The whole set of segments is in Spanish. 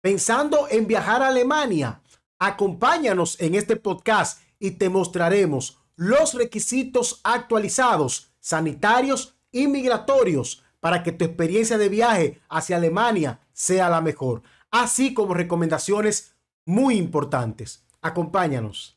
pensando en viajar a Alemania? Acompáñanos en este podcast y te mostraremos los requisitos actualizados, sanitarios y migratorios para que tu experiencia de viaje hacia Alemania sea la mejor, así como recomendaciones muy importantes. Acompáñanos.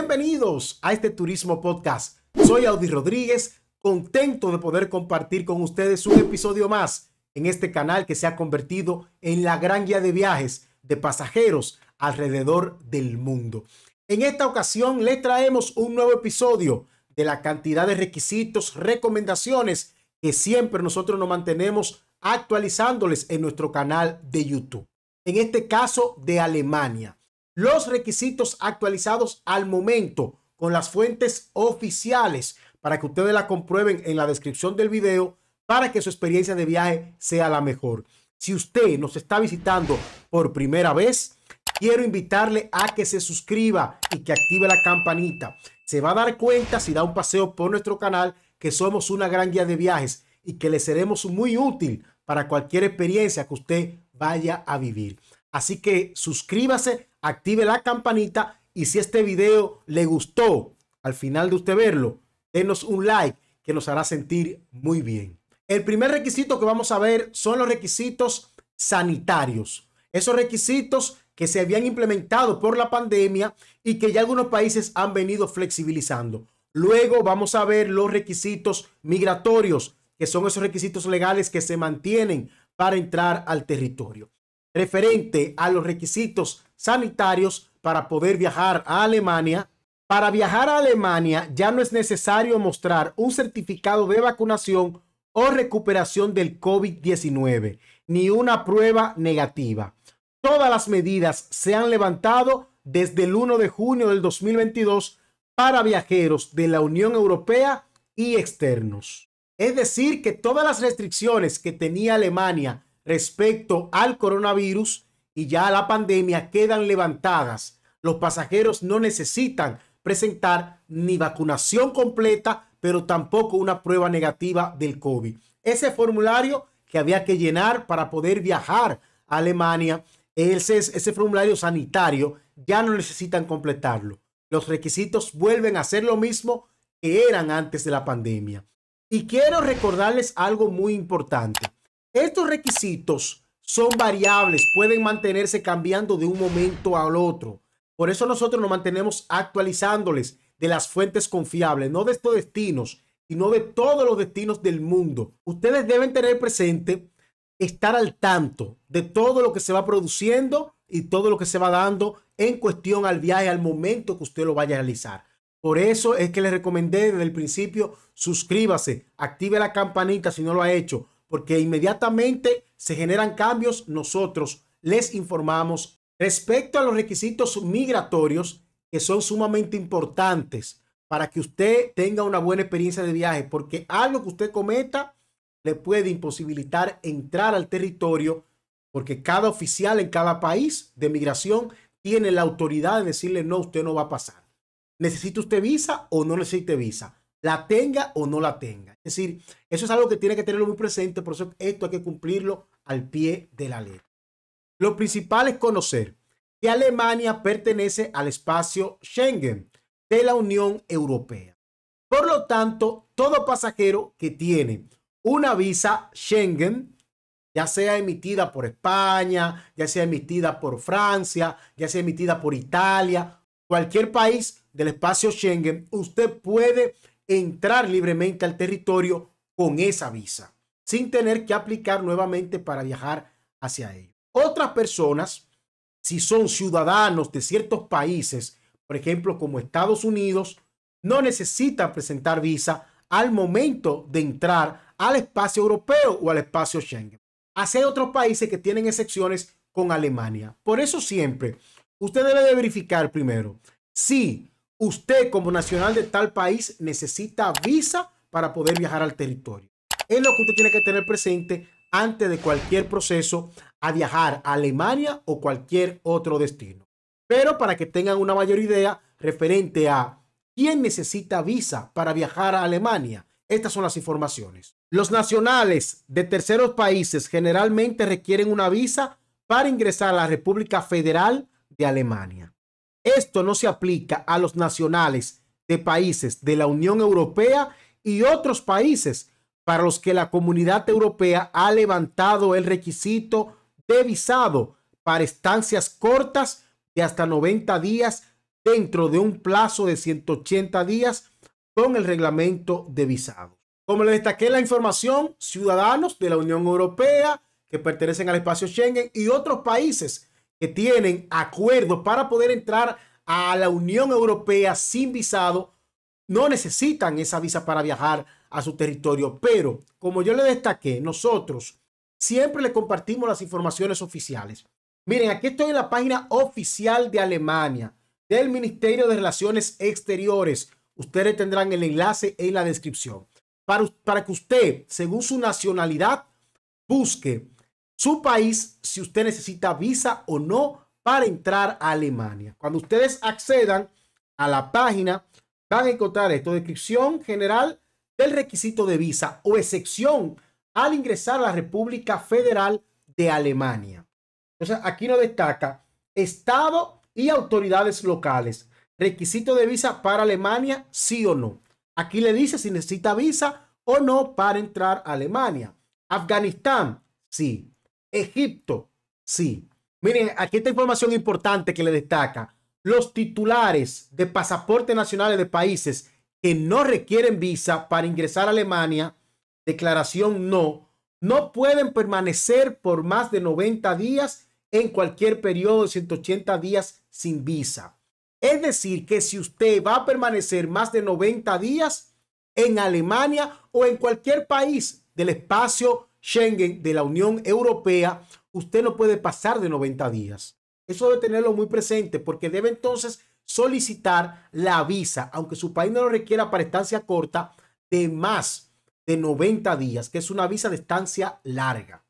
Bienvenidos a este Turismo Podcast. Soy Audi Rodríguez, contento de poder compartir con ustedes un episodio más en este canal que se ha convertido en la gran guía de viajes de pasajeros alrededor del mundo. En esta ocasión les traemos un nuevo episodio de la cantidad de requisitos, recomendaciones que siempre nosotros nos mantenemos actualizándoles en nuestro canal de YouTube. En este caso de Alemania los requisitos actualizados al momento con las fuentes oficiales para que ustedes la comprueben en la descripción del video para que su experiencia de viaje sea la mejor. Si usted nos está visitando por primera vez, quiero invitarle a que se suscriba y que active la campanita. Se va a dar cuenta si da un paseo por nuestro canal que somos una gran guía de viajes y que le seremos muy útil para cualquier experiencia que usted vaya a vivir. Así que suscríbase active la campanita y si este video le gustó, al final de usted verlo, denos un like que nos hará sentir muy bien. El primer requisito que vamos a ver son los requisitos sanitarios. Esos requisitos que se habían implementado por la pandemia y que ya algunos países han venido flexibilizando. Luego vamos a ver los requisitos migratorios, que son esos requisitos legales que se mantienen para entrar al territorio. Referente a los requisitos sanitarios para poder viajar a Alemania. Para viajar a Alemania ya no es necesario mostrar un certificado de vacunación o recuperación del COVID-19, ni una prueba negativa. Todas las medidas se han levantado desde el 1 de junio del 2022 para viajeros de la Unión Europea y externos. Es decir, que todas las restricciones que tenía Alemania respecto al coronavirus y ya la pandemia quedan levantadas. Los pasajeros no necesitan presentar ni vacunación completa, pero tampoco una prueba negativa del COVID. Ese formulario que había que llenar para poder viajar a Alemania, ese, ese formulario sanitario, ya no necesitan completarlo. Los requisitos vuelven a ser lo mismo que eran antes de la pandemia. Y quiero recordarles algo muy importante. Estos requisitos son variables, pueden mantenerse cambiando de un momento al otro. Por eso nosotros nos mantenemos actualizándoles de las fuentes confiables, no de estos destinos, y no de todos los destinos del mundo. Ustedes deben tener presente estar al tanto de todo lo que se va produciendo y todo lo que se va dando en cuestión al viaje, al momento que usted lo vaya a realizar. Por eso es que les recomendé desde el principio, suscríbase, active la campanita si no lo ha hecho, porque inmediatamente se generan cambios, nosotros les informamos respecto a los requisitos migratorios que son sumamente importantes para que usted tenga una buena experiencia de viaje, porque algo que usted cometa le puede imposibilitar entrar al territorio, porque cada oficial en cada país de migración tiene la autoridad de decirle, no, usted no va a pasar. ¿Necesita usted visa o no necesita visa? la tenga o no la tenga. Es decir, eso es algo que tiene que tenerlo muy presente, por eso esto hay que cumplirlo al pie de la letra. Lo principal es conocer que Alemania pertenece al espacio Schengen de la Unión Europea. Por lo tanto, todo pasajero que tiene una visa Schengen, ya sea emitida por España, ya sea emitida por Francia, ya sea emitida por Italia, cualquier país del espacio Schengen, usted puede entrar libremente al territorio con esa visa, sin tener que aplicar nuevamente para viajar hacia ello. Otras personas, si son ciudadanos de ciertos países, por ejemplo como Estados Unidos, no necesitan presentar visa al momento de entrar al espacio europeo o al espacio Schengen. Así otros países que tienen excepciones con Alemania. Por eso siempre usted debe de verificar primero si usted como nacional de tal país necesita visa para poder viajar al territorio. Es lo que usted tiene que tener presente antes de cualquier proceso a viajar a Alemania o cualquier otro destino. Pero para que tengan una mayor idea referente a quién necesita visa para viajar a Alemania, estas son las informaciones. Los nacionales de terceros países generalmente requieren una visa para ingresar a la República Federal de Alemania. Esto no se aplica a los nacionales de países de la Unión Europea y otros países para los que la Comunidad Europea ha levantado el requisito de visado para estancias cortas de hasta 90 días dentro de un plazo de 180 días con el reglamento de visado. Como les destaqué la información, ciudadanos de la Unión Europea que pertenecen al espacio Schengen y otros países que tienen acuerdos para poder entrar a la Unión Europea sin visado, no necesitan esa visa para viajar a su territorio. Pero, como yo le destaqué, nosotros siempre le compartimos las informaciones oficiales. Miren, aquí estoy en la página oficial de Alemania, del Ministerio de Relaciones Exteriores. Ustedes tendrán el enlace en la descripción. Para, para que usted, según su nacionalidad, busque su país si usted necesita visa o no para entrar a Alemania. Cuando ustedes accedan a la página, van a encontrar esto, descripción general del requisito de visa o excepción al ingresar a la República Federal de Alemania. Entonces, aquí nos destaca Estado y autoridades locales. Requisito de visa para Alemania, sí o no. Aquí le dice si necesita visa o no para entrar a Alemania. Afganistán, sí. Egipto. Sí. Miren, aquí esta información importante que le destaca. Los titulares de pasaporte nacionales de países que no requieren visa para ingresar a Alemania, declaración no, no pueden permanecer por más de 90 días en cualquier periodo de 180 días sin visa. Es decir, que si usted va a permanecer más de 90 días en Alemania o en cualquier país del espacio Schengen de la Unión Europea, usted no puede pasar de 90 días. Eso debe tenerlo muy presente porque debe entonces solicitar la visa, aunque su país no lo requiera para estancia corta, de más de 90 días, que es una visa de estancia larga.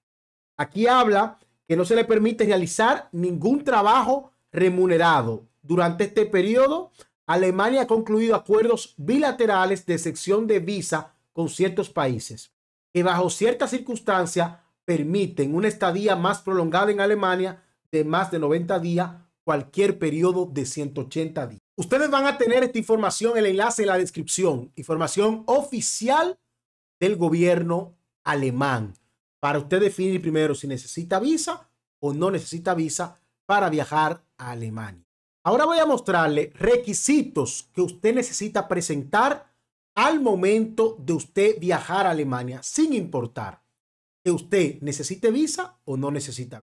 Aquí habla que no se le permite realizar ningún trabajo remunerado. Durante este periodo, Alemania ha concluido acuerdos bilaterales de sección de visa con ciertos países que bajo ciertas circunstancias permiten una estadía más prolongada en Alemania de más de 90 días, cualquier periodo de 180 días. Ustedes van a tener esta información, el enlace en la descripción, información oficial del gobierno alemán, para usted definir primero si necesita visa o no necesita visa para viajar a Alemania. Ahora voy a mostrarle requisitos que usted necesita presentar al momento de usted viajar a Alemania, sin importar que usted necesite visa o no necesita.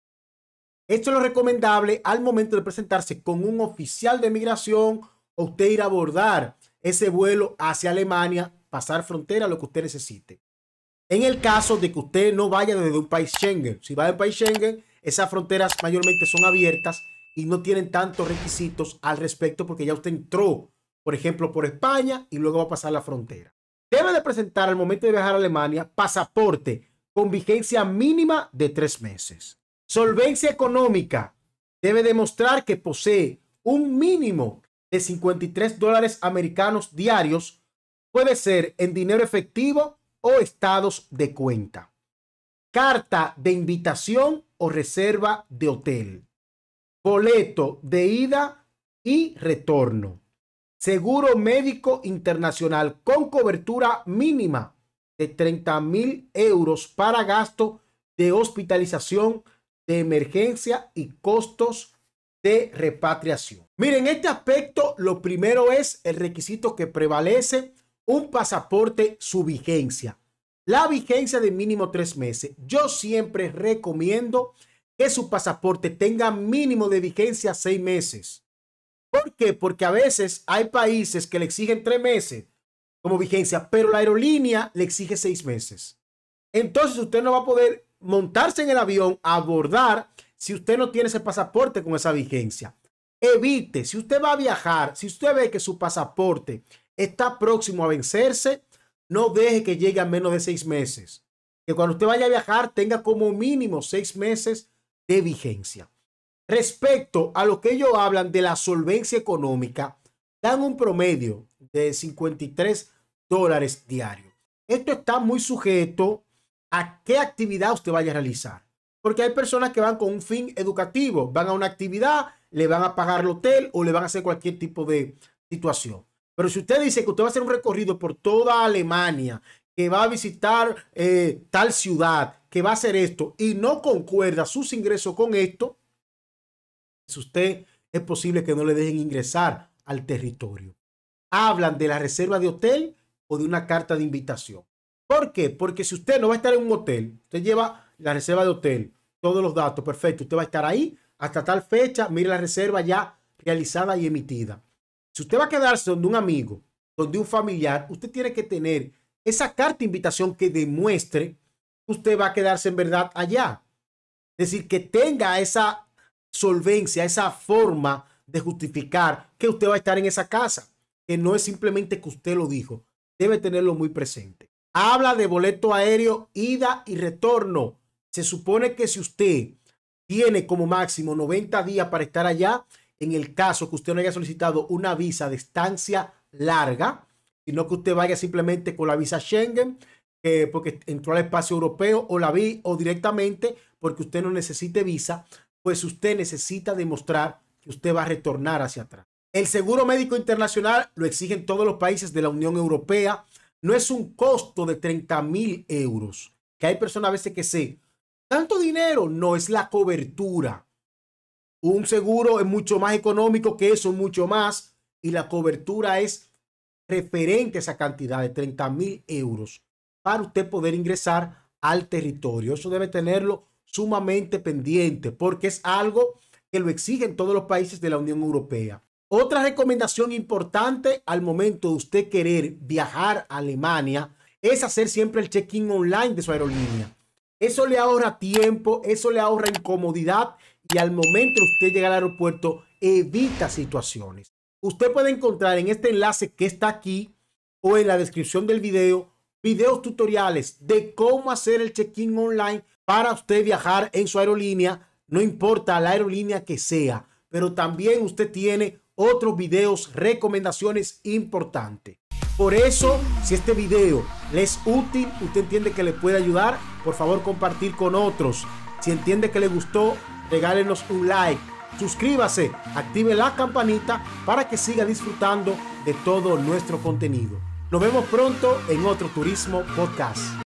Esto es lo recomendable al momento de presentarse con un oficial de migración o usted ir a abordar ese vuelo hacia Alemania, pasar frontera, lo que usted necesite. En el caso de que usted no vaya desde un país Schengen, si va de país Schengen, esas fronteras mayormente son abiertas y no tienen tantos requisitos al respecto porque ya usted entró por ejemplo, por España y luego va a pasar la frontera. Debe de presentar al momento de viajar a Alemania pasaporte con vigencia mínima de tres meses. Solvencia económica. Debe demostrar que posee un mínimo de 53 dólares americanos diarios. Puede ser en dinero efectivo o estados de cuenta. Carta de invitación o reserva de hotel. Boleto de ida y retorno seguro médico internacional con cobertura mínima de 30 mil euros para gasto de hospitalización de emergencia y costos de repatriación. Miren, este aspecto, lo primero es el requisito que prevalece un pasaporte, su vigencia. La vigencia de mínimo tres meses. Yo siempre recomiendo que su pasaporte tenga mínimo de vigencia seis meses. ¿Por qué? Porque a veces hay países que le exigen tres meses como vigencia, pero la aerolínea le exige seis meses. Entonces usted no va a poder montarse en el avión, abordar, si usted no tiene ese pasaporte con esa vigencia. Evite, si usted va a viajar, si usted ve que su pasaporte está próximo a vencerse, no deje que llegue a menos de seis meses. Que cuando usted vaya a viajar tenga como mínimo seis meses de vigencia. Respecto a lo que ellos hablan de la solvencia económica, dan un promedio de 53 dólares diarios. Esto está muy sujeto a qué actividad usted vaya a realizar. Porque hay personas que van con un fin educativo, van a una actividad, le van a pagar el hotel o le van a hacer cualquier tipo de situación. Pero si usted dice que usted va a hacer un recorrido por toda Alemania, que va a visitar eh, tal ciudad, que va a hacer esto y no concuerda sus ingresos con esto, si usted es posible que no le dejen ingresar al territorio. Hablan de la reserva de hotel o de una carta de invitación. ¿Por qué? Porque si usted no va a estar en un hotel, usted lleva la reserva de hotel, todos los datos, perfecto, usted va a estar ahí hasta tal fecha, mire la reserva ya realizada y emitida. Si usted va a quedarse donde un amigo, donde un familiar, usted tiene que tener esa carta de invitación que demuestre que usted va a quedarse en verdad allá. Es decir, que tenga esa solvencia, esa forma de justificar que usted va a estar en esa casa, que no es simplemente que usted lo dijo, debe tenerlo muy presente. Habla de boleto aéreo, ida y retorno. Se supone que si usted tiene como máximo 90 días para estar allá, en el caso que usted no haya solicitado una visa de estancia larga, sino que usted vaya simplemente con la visa Schengen, eh, porque entró al espacio europeo o la vi o directamente porque usted no necesite visa, pues usted necesita demostrar que usted va a retornar hacia atrás. El seguro médico internacional lo exigen todos los países de la Unión Europea. No es un costo de 30 mil euros, que hay personas a veces que se... Tanto dinero no es la cobertura. Un seguro es mucho más económico que eso, mucho más. Y la cobertura es referente a esa cantidad de 30 mil euros para usted poder ingresar al territorio. Eso debe tenerlo sumamente pendiente porque es algo que lo exigen todos los países de la Unión Europea. Otra recomendación importante al momento de usted querer viajar a Alemania es hacer siempre el check-in online de su aerolínea. Eso le ahorra tiempo, eso le ahorra incomodidad y al momento de usted llegar al aeropuerto evita situaciones. Usted puede encontrar en este enlace que está aquí o en la descripción del video videos tutoriales de cómo hacer el check-in online para usted viajar en su aerolínea, no importa la aerolínea que sea, pero también usted tiene otros videos, recomendaciones importantes. Por eso, si este video le es útil, usted entiende que le puede ayudar, por favor compartir con otros. Si entiende que le gustó, regálenos un like, suscríbase, active la campanita para que siga disfrutando de todo nuestro contenido. Nos vemos pronto en otro Turismo Podcast.